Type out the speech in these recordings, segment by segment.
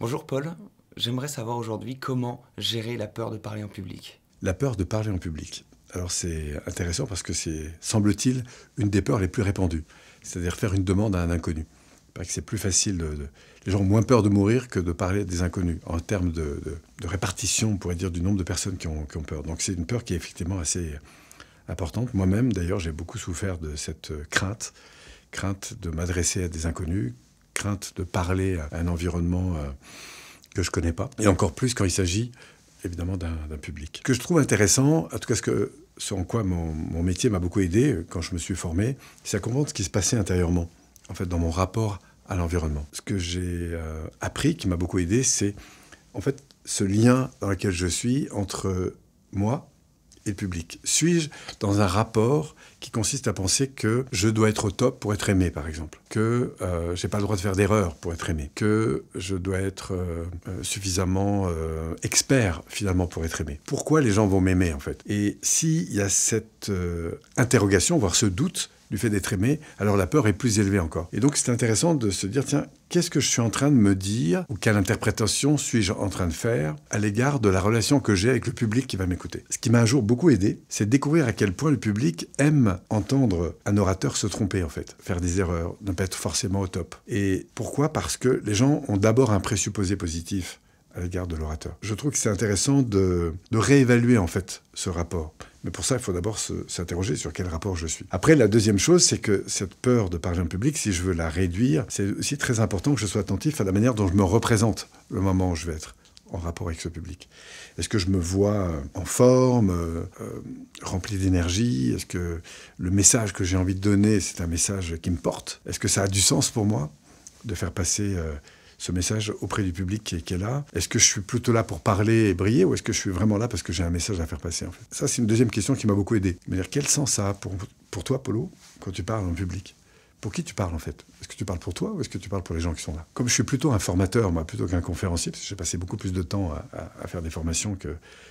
Bonjour Paul, j'aimerais savoir aujourd'hui comment gérer la peur de parler en public. La peur de parler en public. Alors c'est intéressant parce que c'est, semble-t-il, une des peurs les plus répandues. C'est-à-dire faire une demande à un inconnu. que C'est plus facile, de, les gens ont moins peur de mourir que de parler des inconnus, en termes de, répartition, on pourrait dire, du nombre de personnes qui ont peur. Donc c'est une peur qui est effectivement assez importante. Moi-même, d'ailleurs, j'ai beaucoup souffert de cette crainte, crainte de m'adresser à des inconnus, de parler à un environnement euh, que je connais pas. Et encore plus quand il s'agit évidemment d'un public. Que je trouve intéressant, en tout cas ce, que, ce en quoi mon, métier m'a beaucoup aidé euh, quand je me suis formé, c'est à comprendre ce qui se passait intérieurement, en fait, dans mon rapport à l'environnement. Ce que j'ai euh, appris, qui m'a beaucoup aidé, c'est en fait ce lien dans lequel je suis entre moi public Suis-je dans un rapport qui consiste à penser que je dois être au top pour être aimé, par exemple, que euh, je n'ai pas le droit de faire d'erreur pour être aimé, que je dois être euh, euh, suffisamment expert finalement pour être aimé. Pourquoi les gens vont m'aimer en fait Et s'il y a cette interrogation, voire ce doute, du fait d'être aimé, alors la peur est plus élevée encore. Et donc c'est intéressant de se dire, tiens, qu'est-ce que je suis en train de me dire ou quelle interprétation suis-je en train de faire à l'égard de la relation que j'ai avec le public qui va m'écouter. Ce qui m'a un jour beaucoup aidé, c'est de découvrir à quel point le public aime entendre un orateur se tromper en fait, faire des erreurs, ne pas être forcément au top. Et pourquoi Parce que les gens ont d'abord un présupposé positif à l'égard de l'orateur. Je trouve que c'est intéressant de, de réévaluer en fait ce rapport mais pour ça, il faut d'abord s'interroger sur quel rapport je suis. Après, la deuxième chose, c'est que cette peur de parler en public, si je veux la réduire, c'est aussi très important que je sois attentif à la manière dont je me représente le moment où je vais être en rapport avec ce public Est-ce que je me vois euh, en forme, euh, euh, rempli d'énergie Est-ce que le message que j'ai envie de donner, c'est un message qui me porte Est-ce que ça a du sens pour moi de faire passer ce message auprès du public qui est, est là Est-ce que je suis plutôt là pour parler et briller ou est-ce que je suis vraiment là parce que j'ai un message à faire passer en fait Ça, c'est une deuxième question qui m'a beaucoup aidé. Mais quel sens ça a pour, pour toi, Polo, quand tu parles en public pour qui tu parles en fait Est-ce que tu parles pour toi ou est-ce que tu parles pour les gens qui sont là Comme je suis plutôt un formateur, moi, plutôt qu'un conférencier, parce que j'ai passé beaucoup plus de temps à, faire des formations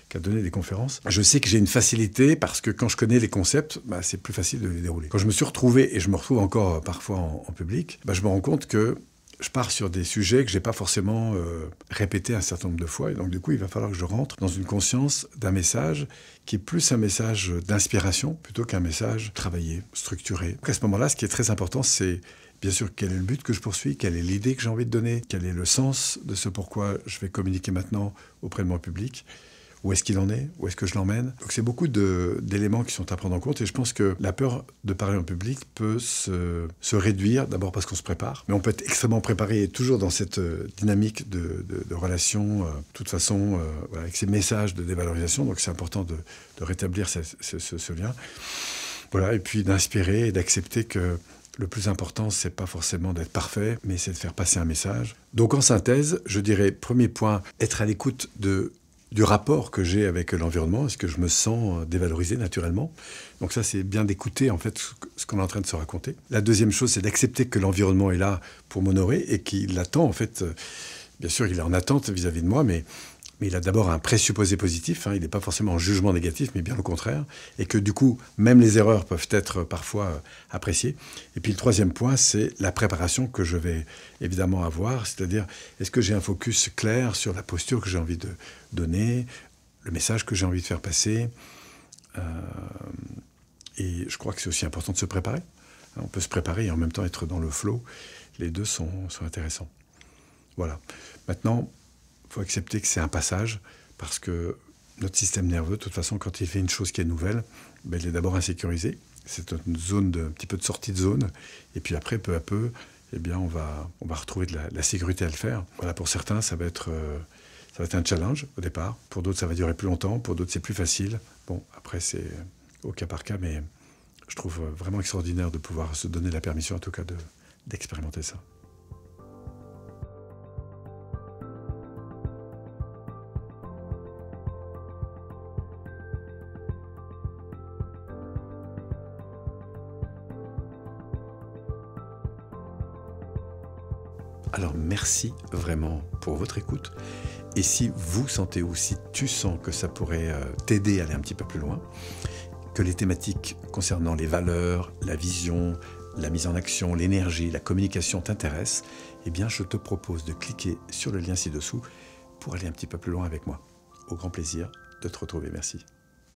qu'à donner des conférences, je sais que j'ai une facilité parce que quand je connais les concepts, bah, c'est plus facile de les dérouler. Quand je me suis retrouvé, et je me retrouve encore euh, parfois en, public, bah, je me rends compte que je pars sur des sujets que je n'ai pas forcément répété euh, répétés un certain nombre de fois. Et donc, du coup, il va falloir que je rentre dans une conscience d'un message qui est plus un message d'inspiration plutôt qu'un message travaillé, structuré. à ce moment-là, ce qui est très important, c'est bien sûr quel est le but que je poursuis, quelle est l'idée que j'ai envie de donner, quel est le sens de ce pourquoi je vais communiquer maintenant auprès de mon public. Où est-ce qu'il en est Où est-ce que je l'emmène Donc c'est beaucoup d'éléments qui sont à prendre en compte et je pense que la peur de parler en public peut se, réduire, d'abord parce qu'on se prépare, mais on peut être extrêmement préparé et toujours dans cette euh, dynamique de, relation, euh, de toute façon, euh, avec ces messages de dévalorisation. Donc c'est important de, rétablir ce, ce, lien. Voilà, et puis d'inspirer et d'accepter que le plus important, c'est pas forcément d'être parfait, mais c'est de faire passer un message. Donc en synthèse, je dirais, premier point, être à l'écoute de du rapport que j'ai avec l'environnement Est-ce que je me sens euh, dévalorisé naturellement Donc ça, c'est bien d'écouter en fait ce qu'on est en train de se raconter. La deuxième chose, c'est d'accepter que l'environnement est là pour m'honorer et qu'il l'attend, en fait. Euh, bien sûr, il est en attente vis à -vis de moi, mais mais il a d'abord un présupposé positif, hein. il n'est pas forcément en jugement négatif, mais bien le contraire, et que du coup, même les erreurs peuvent être euh, parfois euh, appréciées. Et puis le troisième point, c'est la préparation que je vais évidemment avoir, c'est-à-dire est-ce que j'ai un focus clair sur la posture que j'ai envie de donner, le message que j'ai envie de faire passer. Euh, et je crois que c'est aussi important de se préparer. Hein, on peut se préparer et en même temps être dans le flow, Les deux sont, sont intéressants. Voilà. Maintenant, faut accepter que c'est un passage parce que notre système nerveux, de toute façon, quand il fait une chose qui est nouvelle, ben, il est d'abord insécurisé. C'est une zone de, un petit peu de sortie de zone. Et puis après, peu à peu, eh bien, on va, on va retrouver de la, sécurité à le faire. Voilà, pour certains, ça va être, euh, ça va être un challenge au départ. Pour d'autres, ça va durer plus longtemps. Pour d'autres, c'est plus facile. Bon, après, c'est au cas par cas, mais je trouve vraiment extraordinaire de pouvoir se donner la permission, en tout cas, d'expérimenter ça. Alors merci vraiment pour votre écoute. Et si vous sentez ou si tu sens que ça pourrait euh, t'aider à aller un petit peu plus loin, que les thématiques concernant les valeurs, la vision, la mise en action, l'énergie, la communication t'intéressent, eh bien je te propose de cliquer sur le lien ci-dessous pour aller un petit peu plus loin avec moi. Au grand plaisir de te retrouver. Merci.